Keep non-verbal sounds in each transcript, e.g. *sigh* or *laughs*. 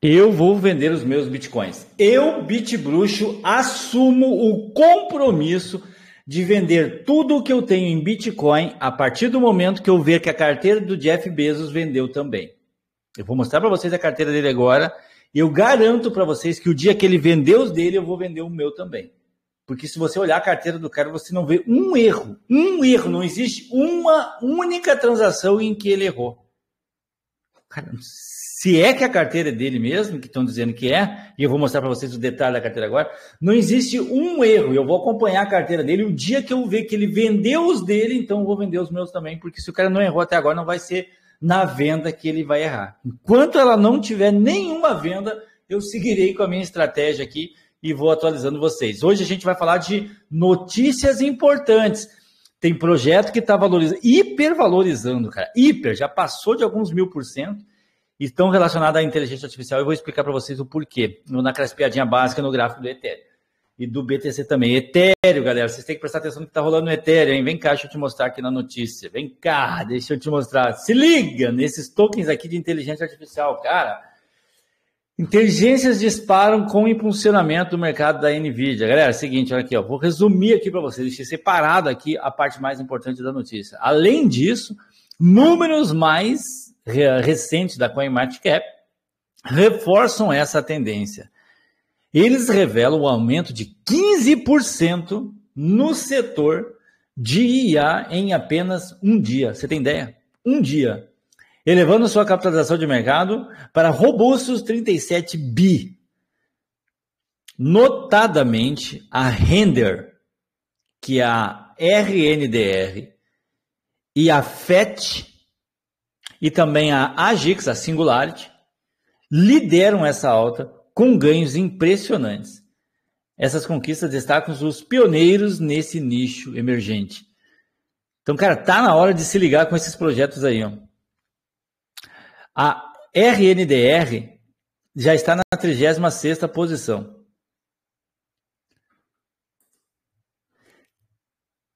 Eu vou vender os meus bitcoins. Eu, Bitbruxo, assumo o compromisso de vender tudo o que eu tenho em Bitcoin a partir do momento que eu ver que a carteira do Jeff Bezos vendeu também. Eu vou mostrar para vocês a carteira dele agora. E eu garanto para vocês que o dia que ele vendeu os dele, eu vou vender o meu também. Porque se você olhar a carteira do cara, você não vê um erro. Um erro. Não existe uma única transação em que ele errou. Cara, se é que a carteira é dele mesmo, que estão dizendo que é, e eu vou mostrar para vocês o detalhe da carteira agora, não existe um erro. Eu vou acompanhar a carteira dele. O dia que eu ver que ele vendeu os dele, então eu vou vender os meus também, porque se o cara não errou até agora, não vai ser na venda que ele vai errar. Enquanto ela não tiver nenhuma venda, eu seguirei com a minha estratégia aqui e vou atualizando vocês. Hoje a gente vai falar de notícias importantes. Tem projeto que está valorizando, hipervalorizando, cara. Hiper, já passou de alguns mil por cento e estão relacionados à inteligência artificial. Eu vou explicar para vocês o porquê, na piadinha básica no gráfico do Ethereum. E do BTC também. Ethereum, galera, vocês têm que prestar atenção no que está rolando no Ethereum, hein? Vem cá, deixa eu te mostrar aqui na notícia. Vem cá, deixa eu te mostrar. Se liga nesses tokens aqui de inteligência artificial, cara. Inteligências disparam com o impulsionamento do mercado da Nvidia. Galera, é o seguinte, olha aqui, ó, vou resumir aqui para vocês, deixei separado aqui a parte mais importante da notícia. Além disso, números mais recentes da CoinMarketCap reforçam essa tendência. Eles revelam o um aumento de 15% no setor de IA em apenas um dia. Você tem ideia? Um dia elevando sua capitalização de mercado para robustos 37 bi. Notadamente, a Render, que é a RNDR, e a FET, e também a AGIX, a Singularity, lideram essa alta com ganhos impressionantes. Essas conquistas destacam os pioneiros nesse nicho emergente. Então, cara, tá na hora de se ligar com esses projetos aí, ó. A RNDR já está na 36ª posição.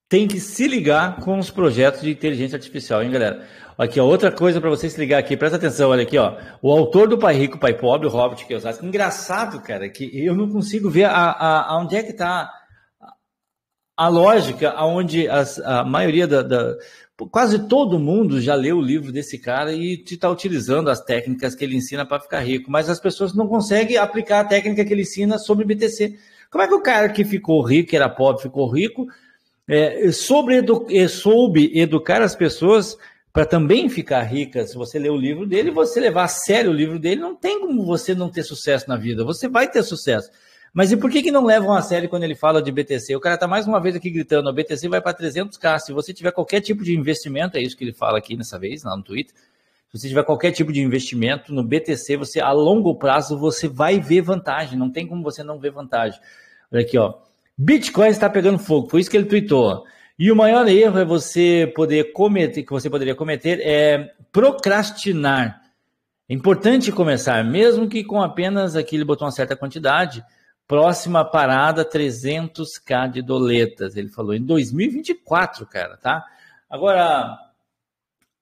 Tem que se ligar com os projetos de inteligência artificial, hein, galera? Aqui, ó, outra coisa para você se ligar aqui, presta atenção, olha aqui, ó. O autor do Pai Rico, Pai Pobre, o Robert Kiyosaki. Engraçado, cara, que eu não consigo ver a, a, a onde é que está a lógica aonde as, a maioria da, da, Quase todo mundo já leu o livro desse cara e está utilizando as técnicas que ele ensina para ficar rico, mas as pessoas não conseguem aplicar a técnica que ele ensina sobre BTC. Como é que o cara que ficou rico, que era pobre, ficou rico, é, sobre edu soube educar as pessoas para também ficar rica, se você ler o livro dele, você levar a sério o livro dele, não tem como você não ter sucesso na vida. Você vai ter sucesso. Mas e por que, que não levam a sério quando ele fala de BTC? O cara está mais uma vez aqui gritando: o BTC vai para 300k. Se você tiver qualquer tipo de investimento, é isso que ele fala aqui nessa vez, lá no Twitter. Se você tiver qualquer tipo de investimento no BTC, você a longo prazo você vai ver vantagem. Não tem como você não ver vantagem. Olha aqui, ó. Bitcoin está pegando fogo. Foi isso que ele tweetou. E o maior erro é você poder cometer, que você poderia cometer é procrastinar. É importante começar, mesmo que com apenas aqui ele botou uma certa quantidade Próxima parada, 300k de doletas. Ele falou em 2024, cara, tá? Agora,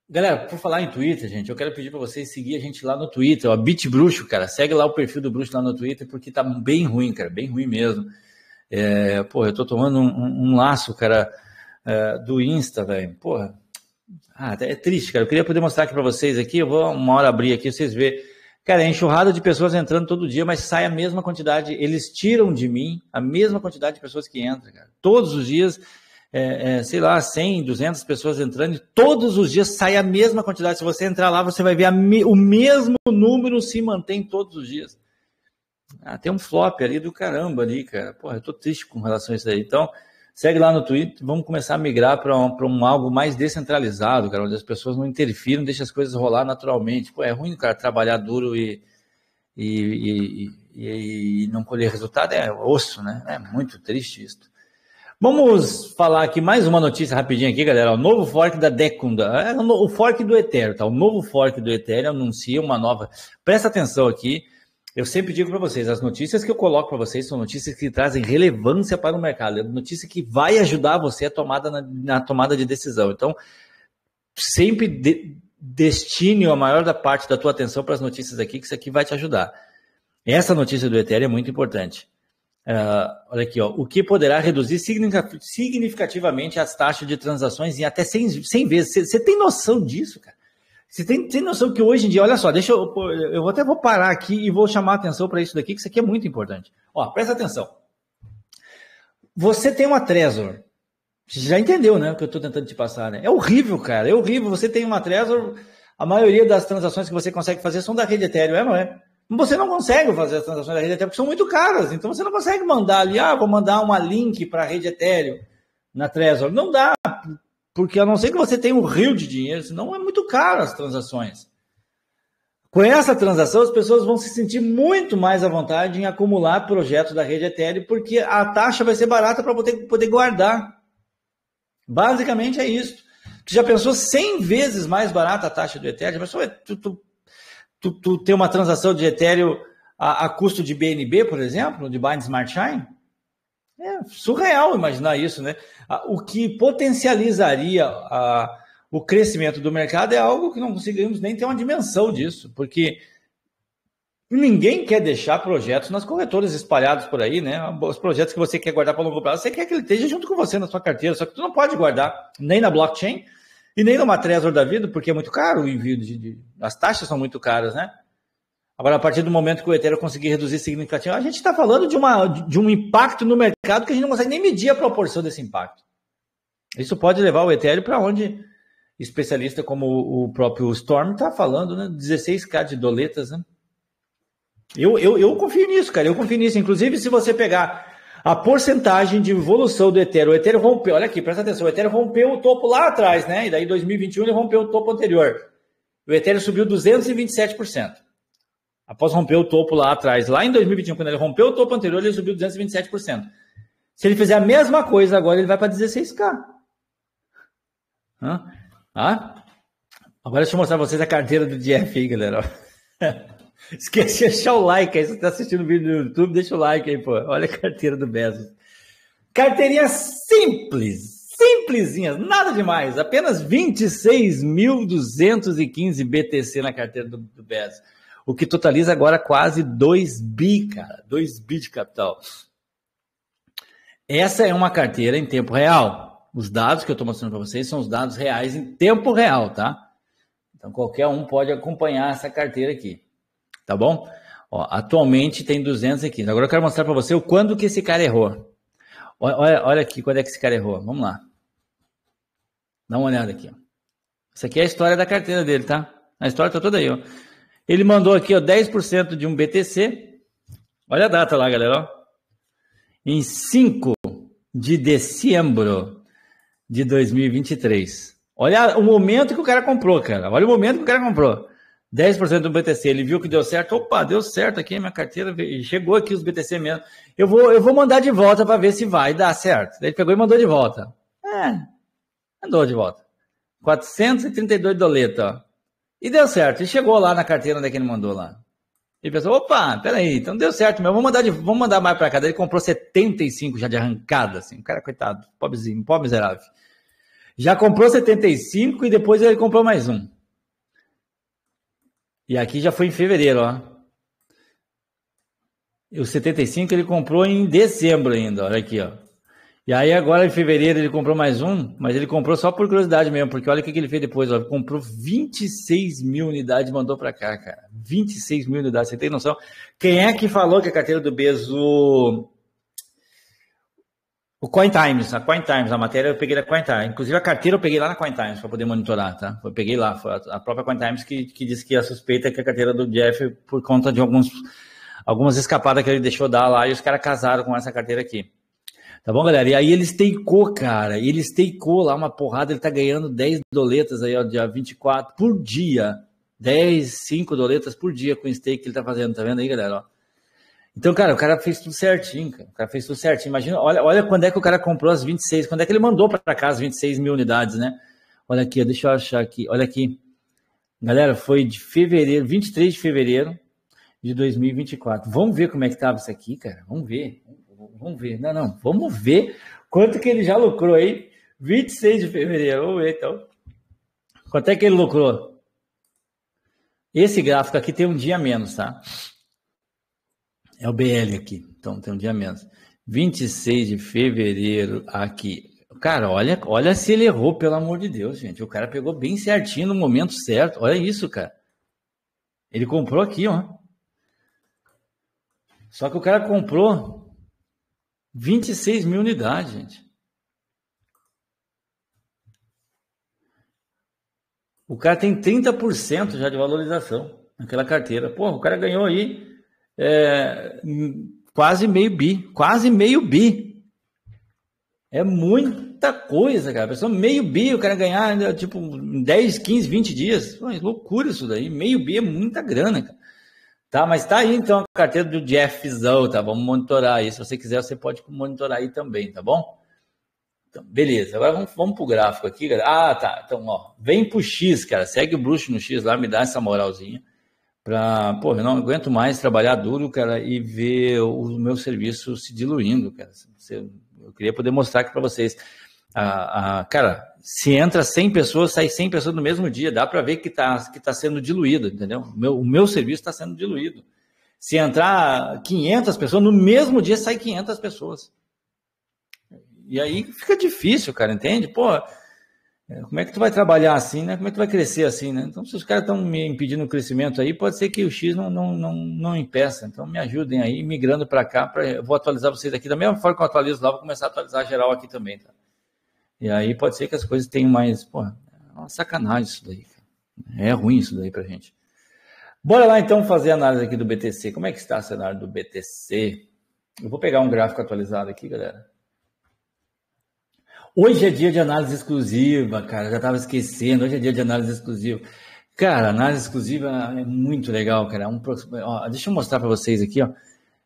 galera, por falar em Twitter, gente, eu quero pedir para vocês seguir a gente lá no Twitter, O Bit Bruxo, cara. Segue lá o perfil do Bruxo lá no Twitter, porque tá bem ruim, cara, bem ruim mesmo. É, porra, eu tô tomando um, um, um laço, cara, é, do Insta, velho. Porra, ah, é triste, cara. Eu queria poder mostrar aqui para vocês aqui. Eu vou uma hora abrir aqui, vocês verem Cara, é enxurrada de pessoas entrando todo dia, mas sai a mesma quantidade. Eles tiram de mim a mesma quantidade de pessoas que entram, cara. Todos os dias, é, é, sei lá, 100, 200 pessoas entrando, e todos os dias sai a mesma quantidade. Se você entrar lá, você vai ver me... o mesmo número se mantém todos os dias. Ah, tem um flop ali do caramba ali, cara. Porra, eu tô triste com relação a isso aí. Então, Segue lá no Twitter, vamos começar a migrar para um, um algo mais descentralizado, cara, onde as pessoas não interfiram, deixam as coisas rolar naturalmente. Pô, é ruim, cara, trabalhar duro e, e, e, e não colher resultado, é osso, né? É muito triste isso. Vamos falar aqui mais uma notícia rapidinho aqui, galera. O novo fork da Decunda, é o fork do Ethereum, tá? O novo fork do Ethereum anuncia uma nova. Presta atenção aqui, eu sempre digo para vocês, as notícias que eu coloco para vocês são notícias que trazem relevância para o mercado, é notícia que vai ajudar você a tomada na, na tomada de decisão. Então, sempre de, destine a maior da parte da tua atenção para as notícias aqui, que isso aqui vai te ajudar. Essa notícia do Ethereum é muito importante. Uh, olha aqui, ó, o que poderá reduzir significativamente as taxas de transações em até 100, 100 vezes. Você tem noção disso, cara? Você tem, tem noção que hoje em dia, olha só, deixa eu. Eu até vou parar aqui e vou chamar a atenção para isso daqui, que isso aqui é muito importante. Ó, presta atenção. Você tem uma Trezor. Você já entendeu, né? O que eu estou tentando te passar, né? É horrível, cara. É horrível. Você tem uma Trezor. A maioria das transações que você consegue fazer são da rede Ethereum, é, não é? Você não consegue fazer as transações da rede Ethereum porque são muito caras. Então você não consegue mandar ali, ah, vou mandar uma link para a rede Ethereum na Trezor. Não dá. Porque a não ser que você tenha um rio de dinheiro, senão é muito caro as transações. Com essa transação, as pessoas vão se sentir muito mais à vontade em acumular projetos da rede Ethereum, porque a taxa vai ser barata para poder, poder guardar. Basicamente é isso. Tu já pensou 100 vezes mais barata a taxa do Ethereum? Mas tu, tu, tu, tu, tem uma transação de Ethereum a, a custo de BNB, por exemplo, de Bind Smart Chain? É surreal imaginar isso, né? O que potencializaria a, o crescimento do mercado é algo que não conseguimos nem ter uma dimensão disso, porque ninguém quer deixar projetos nas corretoras espalhados por aí, né? Os projetos que você quer guardar para longo prazo, você quer que ele esteja junto com você na sua carteira, só que tu não pode guardar nem na blockchain e nem numa Trezor da vida, porque é muito caro o envio de, de as taxas são muito caras, né? Agora, a partir do momento que o Ethereum conseguir reduzir significativamente, a gente está falando de, uma, de um impacto no mercado que a gente não consegue nem medir a proporção desse impacto. Isso pode levar o Ethereum para onde especialista como o próprio Storm está falando, né? 16k de doletas, né? Eu, eu, eu confio nisso, cara. Eu confio nisso. Inclusive, se você pegar a porcentagem de evolução do Ethereum, o Ethereum rompeu, olha aqui, presta atenção, o Ethereum rompeu o topo lá atrás, né? E daí em 2021 ele rompeu o topo anterior. O Ethereum subiu 227% após romper o topo lá atrás, lá em 2021, quando ele rompeu o topo anterior, ele subiu 227%. Se ele fizer a mesma coisa agora, ele vai para 16K. Ah? Agora deixa eu mostrar para vocês a carteira do Jeff aí, galera. *laughs* Esqueci de deixar o like aí. Se você está assistindo o vídeo no YouTube, deixa o like aí, pô. Olha a carteira do Bezos. Carteirinha simples, simplesinhas, nada demais. Apenas 26.215 BTC na carteira do, do Bezos o que totaliza agora quase 2 bi, cara, 2 bi de capital. Essa é uma carteira em tempo real. Os dados que eu estou mostrando para vocês são os dados reais em tempo real, tá? Então qualquer um pode acompanhar essa carteira aqui, tá bom? Ó, atualmente tem 215. Agora eu quero mostrar para você o quando que esse cara errou. Olha, olha aqui quando é que esse cara errou. Vamos lá. Dá uma olhada aqui. Essa aqui é a história da carteira dele, tá? A história está toda aí. Ó. Ele mandou aqui, ó, 10% de um BTC. Olha a data lá, galera, ó. Em 5 de dezembro de 2023. Olha o momento que o cara comprou, cara. Olha o momento que o cara comprou. 10% do BTC, ele viu que deu certo. Opa, deu certo aqui, minha carteira chegou aqui os BTC mesmo. Eu vou, eu vou mandar de volta para ver se vai dar certo. Daí ele pegou e mandou de volta. É, mandou de volta. 432 doleta, ó. E deu certo. E chegou lá na carteira onde é que ele mandou lá. E pensou, opa, peraí, então deu certo mesmo, vamos mandar, de, vou mandar mais pra cá. ele comprou 75 já de arrancada, assim. O cara, coitado, pobrezinho, pobre miserável. Já comprou 75 e depois ele comprou mais um. E aqui já foi em fevereiro, ó. E o 75 ele comprou em dezembro ainda, olha aqui, ó. E aí agora em fevereiro ele comprou mais um, mas ele comprou só por curiosidade mesmo, porque olha o que, ele fez depois, ó, ele comprou 26 mil unidades e mandou para cá, cara. 26 mil unidades, você tem noção? Quem é que falou que a carteira do Bezo... O Coin Times, a Coin Times, a matéria eu peguei da Coin Times. Inclusive a carteira eu peguei lá na Coin Times para poder monitorar, tá? Eu peguei lá, foi a própria Coin Times que, que disse que a suspeita é que a carteira do Jeff por conta de alguns algumas escapadas que ele deixou dar lá e os caras casaram com essa carteira aqui. Tá bom, galera? E aí ele stakeou, cara. Ele stakeou lá uma porrada. Ele tá ganhando 10 doletas aí, ó, dia 24 por dia. 10, 5 doletas por dia com o stake que ele tá fazendo. Tá vendo aí, galera? Ó. Então, cara, o cara fez tudo certinho, cara. O cara fez tudo certinho. Imagina, olha, olha quando é que o cara comprou as 26. Quando é que ele mandou para casa as 26 mil unidades, né? Olha aqui, deixa eu achar aqui. Olha aqui. Galera, foi de fevereiro, 23 de fevereiro de 2024. Vamos ver como é que tava isso aqui, cara. Vamos ver. Vamos Vamos ver. Não, não. Vamos ver quanto que ele já lucrou, aí. 26 de fevereiro. Vamos ver, então. Quanto é que ele lucrou? Esse gráfico aqui tem um dia menos, tá? É o BL aqui. Então tem um dia menos. 26 de fevereiro aqui. Cara, olha, olha se ele errou, pelo amor de Deus, gente. O cara pegou bem certinho no momento certo. Olha isso, cara. Ele comprou aqui, ó. Só que o cara comprou 26 mil unidades, gente. O cara tem 30% já de valorização naquela carteira. Porra, o cara ganhou aí é, quase meio bi. Quase meio bi. É muita coisa, cara. A meio bi, o cara ganhar ainda, tipo 10, 15, 20 dias. Pô, é loucura isso daí. Meio bi é muita grana, cara. Tá, mas tá aí então a carteira do Jeffzão, tá? Vamos monitorar aí. Se você quiser, você pode monitorar aí também, tá bom? Então, beleza, agora vamos, vamos pro gráfico aqui, galera. Ah, tá. Então, ó, vem pro X, cara. Segue o bruxo no X lá, me dá essa moralzinha. Pra, pô, eu não aguento mais trabalhar duro, cara, e ver o meu serviço se diluindo, cara. Eu queria poder mostrar aqui para vocês a, a, cara, se entra 100 pessoas, sai 100 pessoas no mesmo dia. Dá para ver que está que tá sendo diluído, entendeu? O meu, o meu serviço está sendo diluído. Se entrar 500 pessoas, no mesmo dia sai 500 pessoas. E aí fica difícil, cara, entende? Pô, é, como é que tu vai trabalhar assim, né? Como é que tu vai crescer assim, né? Então, se os caras estão me impedindo o crescimento aí, pode ser que o X não, não, não, não impeça. Então, me ajudem aí, migrando para cá. Pra... Eu vou atualizar vocês aqui. Da mesma forma que eu atualizo lá, vou começar a atualizar geral aqui também, tá? E aí pode ser que as coisas tenham mais. Pô, é uma sacanagem isso daí. Cara. É ruim isso daí pra gente. Bora lá então fazer a análise aqui do BTC. Como é que está o cenário do BTC? Eu vou pegar um gráfico atualizado aqui, galera. Hoje é dia de análise exclusiva, cara. já tava esquecendo. Hoje é dia de análise exclusiva. Cara, análise exclusiva é muito legal, cara. É um, ó, deixa eu mostrar para vocês aqui, ó.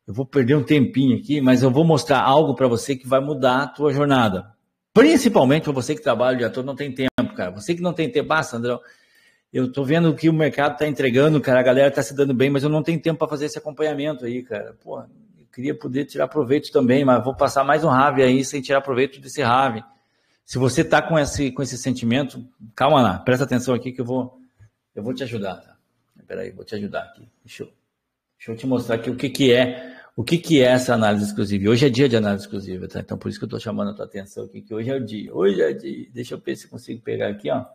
Eu vou perder um tempinho aqui, mas eu vou mostrar algo para você que vai mudar a tua jornada. Principalmente para você que trabalha o dia todo, não tem tempo, cara. Você que não tem tempo, basta, ah, Sandrão, eu tô vendo que o mercado tá entregando, cara, a galera tá se dando bem, mas eu não tenho tempo para fazer esse acompanhamento aí, cara. Pô, eu queria poder tirar proveito também, mas vou passar mais um rave aí sem tirar proveito desse rave. Se você tá com esse, com esse sentimento, calma lá, presta atenção aqui que eu vou, eu vou te ajudar, tá? Peraí, vou te ajudar aqui. Deixa eu, deixa eu te mostrar aqui o que que é o que, que é essa análise exclusiva? Hoje é dia de análise exclusiva, tá? Então, por isso que eu estou chamando a tua atenção aqui, que hoje é o dia. Hoje é o dia. Deixa eu ver se consigo pegar aqui, ó.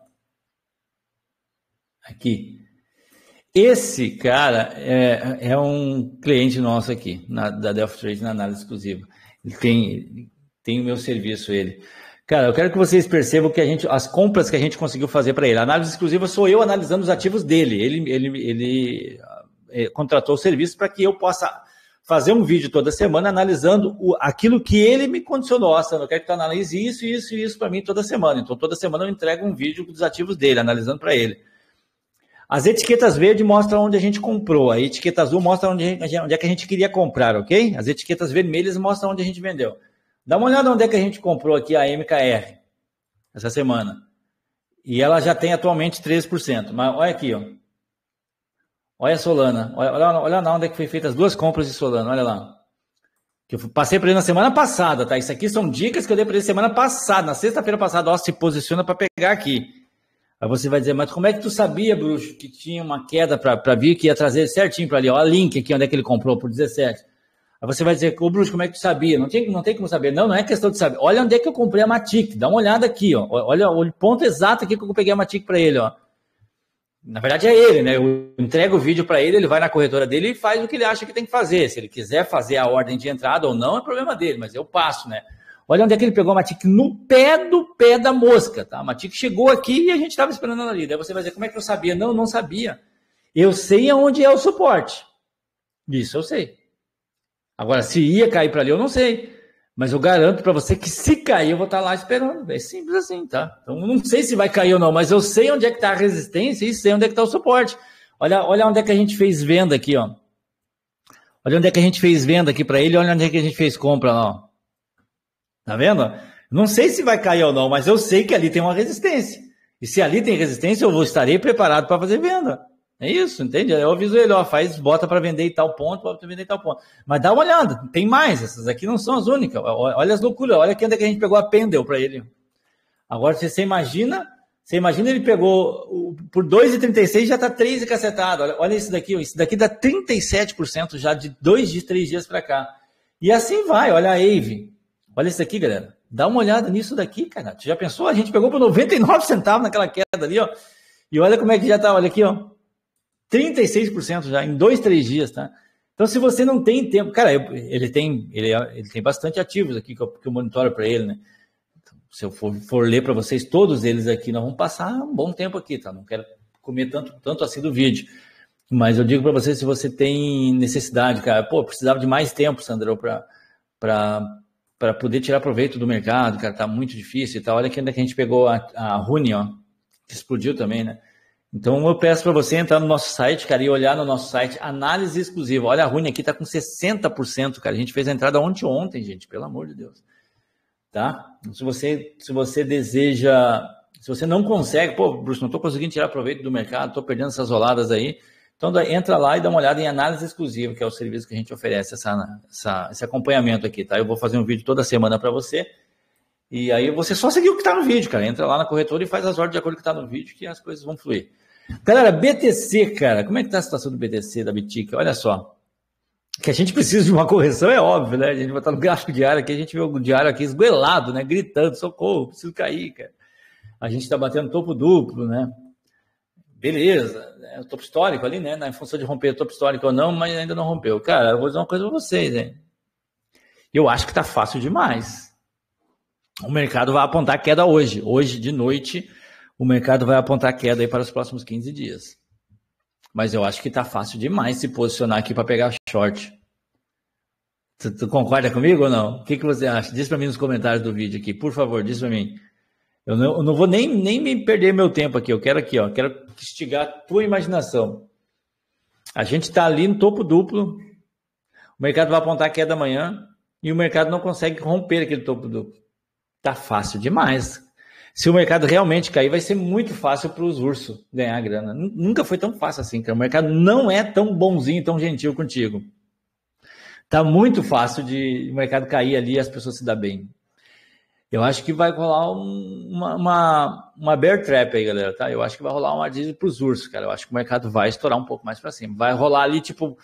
Aqui. Esse cara é, é um cliente nosso aqui, na, da Delphi Trade, na análise exclusiva. Ele tem, tem o meu serviço, ele. Cara, eu quero que vocês percebam que a gente, as compras que a gente conseguiu fazer para ele. A análise exclusiva sou eu analisando os ativos dele. Ele, ele, ele eh, contratou o serviço para que eu possa fazer um vídeo toda semana analisando o, aquilo que ele me condicionou. Nossa, eu quero que tu analise isso, isso e isso para mim toda semana. Então, toda semana eu entrego um vídeo dos ativos dele, analisando para ele. As etiquetas verdes mostram onde a gente comprou, a etiqueta azul mostra onde, é, onde é que a gente queria comprar, ok? As etiquetas vermelhas mostram onde a gente vendeu. Dá uma olhada onde é que a gente comprou aqui a MKR essa semana. E ela já tem atualmente 13%. Mas olha aqui, ó. Olha a Solana. Olha, olha, lá onde é que foi feitas as duas compras de Solana. Olha lá. Que eu passei para ele na semana passada, tá? Isso aqui são dicas que eu dei para ele semana passada, na sexta-feira passada. Ó, se posiciona para pegar aqui. Aí você vai dizer, mas como é que tu sabia, bruxo, que tinha uma queda para vir, que ia trazer certinho para ali? Ó, a link aqui, onde é que ele comprou, por 17. Aí você vai dizer, ô oh, Bruxo, como é que tu sabia? Não tem, não tem como saber. Não, não é questão de saber. Olha onde é que eu comprei a Matic. Dá uma olhada aqui, ó. Olha o ponto exato aqui que eu peguei a Matic para ele, ó. Na verdade é ele, né? Eu entrego o vídeo para ele, ele vai na corretora dele e faz o que ele acha que tem que fazer. Se ele quiser fazer a ordem de entrada ou não, é problema dele, mas eu passo, né? Olha onde é que ele pegou a Matic no pé do pé da mosca, tá? A Matic chegou aqui e a gente estava esperando ela ali. Daí você vai dizer, como é que eu sabia? Não, não sabia. Eu sei aonde é o suporte. Isso eu sei. Agora, se ia cair para ali, eu não sei. Mas eu garanto para você que se cair, eu vou estar tá lá esperando. É simples assim, tá? Então, não sei se vai cair ou não, mas eu sei onde é que está a resistência e sei onde é que está o suporte. Olha, olha onde é que a gente fez venda aqui, ó. Olha onde é que a gente fez venda aqui para ele, olha onde é que a gente fez compra lá, ó. Tá vendo? Não sei se vai cair ou não, mas eu sei que ali tem uma resistência. E se ali tem resistência, eu vou estarei preparado para fazer venda. É isso, entende? Eu aviso ele, ó, faz, bota para vender e tal ponto, bota para vender e tal ponto. Mas dá uma olhada, tem mais, essas aqui não são as únicas. Olha as loucuras, olha que ainda que a gente pegou a Pendel para ele. Agora você, você imagina, você imagina ele pegou por 2,36 já tá 3 e cacetado. Olha, olha isso daqui, isso daqui dá 37% já de 2 dias, 3 dias para cá. E assim vai, olha a Ave. Olha isso daqui, galera. Dá uma olhada nisso daqui, cara. Você já pensou? A gente pegou por 99 centavos naquela queda ali, ó. E olha como é que já tá, olha aqui, ó. 36% já em dois, três dias, tá? Então, se você não tem tempo, cara, eu, ele tem ele, é, ele, tem bastante ativos aqui que eu, que eu monitoro para ele, né? Então, se eu for, for ler para vocês todos eles aqui, nós vamos passar um bom tempo aqui, tá? Não quero comer tanto, tanto assim do vídeo. Mas eu digo para você, se você tem necessidade, cara, pô, precisava de mais tempo, Sandro, para poder tirar proveito do mercado, cara, tá muito difícil e tal. Olha que ainda é que a gente pegou a, a Rune, ó, que explodiu também, né? Então eu peço para você entrar no nosso site, cara, e olhar no nosso site, análise exclusiva. Olha, a Rune aqui está com 60%, cara. A gente fez a entrada ontem, ontem, gente, pelo amor de Deus. Tá? Então, se você, se você deseja, se você não consegue, pô, Bruce, não estou conseguindo tirar proveito do mercado, estou perdendo essas oladas aí. Então entra lá e dá uma olhada em análise exclusiva, que é o serviço que a gente oferece, essa, essa, esse acompanhamento aqui, tá? Eu vou fazer um vídeo toda semana para você. E aí você só seguir o que está no vídeo, cara. Entra lá na corretora e faz as ordens de acordo com o que está no vídeo, que as coisas vão fluir. Galera, BTC, cara, como é que está a situação do BTC, da Bitica? Olha só. Que a gente precisa de uma correção, é óbvio, né? A gente vai estar no gráfico diário aqui, a gente vê o diário aqui esguelado, né? Gritando, socorro, preciso cair, cara. A gente está batendo topo duplo, né? Beleza, né? o topo histórico ali, né? Na função de romper o topo histórico ou não, mas ainda não rompeu. Cara, eu vou dizer uma coisa para vocês, hein? Eu acho que está fácil demais o mercado vai apontar queda hoje. Hoje de noite, o mercado vai apontar queda aí para os próximos 15 dias. Mas eu acho que está fácil demais se posicionar aqui para pegar short. Tu, tu, concorda comigo ou não? O que, que você acha? Diz para mim nos comentários do vídeo aqui, por favor, diz para mim. Eu não, eu não, vou nem, nem me perder meu tempo aqui. Eu quero aqui, ó, quero instigar a tua imaginação. A gente está ali no topo duplo. O mercado vai apontar queda amanhã e o mercado não consegue romper aquele topo duplo. Tá fácil demais. Se o mercado realmente cair, vai ser muito fácil para os ursos ganhar grana. Nunca foi tão fácil assim, cara. O mercado não é tão bonzinho, tão gentil contigo. Tá muito fácil de o mercado cair ali e as pessoas se dar bem. Eu acho que vai rolar um, uma, uma, uma, bear trap aí, galera, tá? Eu acho que vai rolar uma dívida para os ursos, cara. Eu acho que o mercado vai estourar um pouco mais para cima. Vai rolar ali, tipo,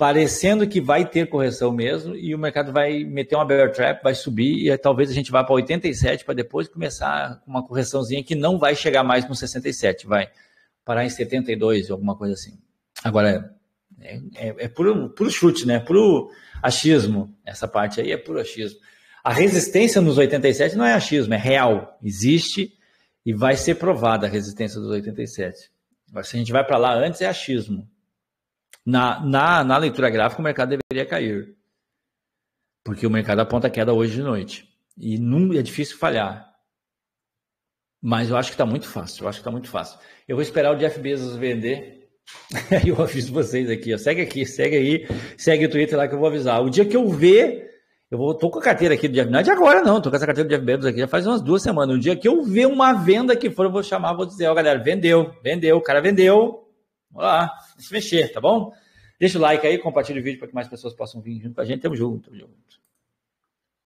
parecendo que vai ter correção mesmo e o mercado vai meter uma bear trap, vai subir e talvez a gente vá para 87 para depois começar uma correçãozinha que não vai chegar mais no 67, vai parar em 72 alguma coisa assim. Agora é, é, é puro, puro chute, né? Puro achismo. Essa parte aí é puro achismo. A resistência nos 87 não é achismo, é real. Existe e vai ser provada a resistência dos 87. Agora, se a gente vai para lá antes, é achismo. Na, na, na leitura gráfica, o mercado deveria cair. Porque o mercado aponta queda hoje de noite. E é difícil falhar. Mas eu acho que está muito fácil. Eu acho que está muito fácil. Eu vou esperar o Jeff Bezos vender. Aí *laughs* eu aviso vocês aqui. Ó. Segue aqui, segue aí. Segue o Twitter lá que eu vou avisar. O dia que eu ver, eu vou, tô com a carteira aqui do Jeff Bezos. Não é de agora, não. Tô com essa carteira do Jeff Bezos aqui já faz umas duas semanas. O dia que eu ver uma venda que for, eu vou chamar, vou dizer, ó, galera, vendeu, vendeu, o cara vendeu. Vamos lá, se mexer, tá bom? Deixa o like aí, compartilha o vídeo para que mais pessoas possam vir junto com a gente. Tamo junto, tamo junto.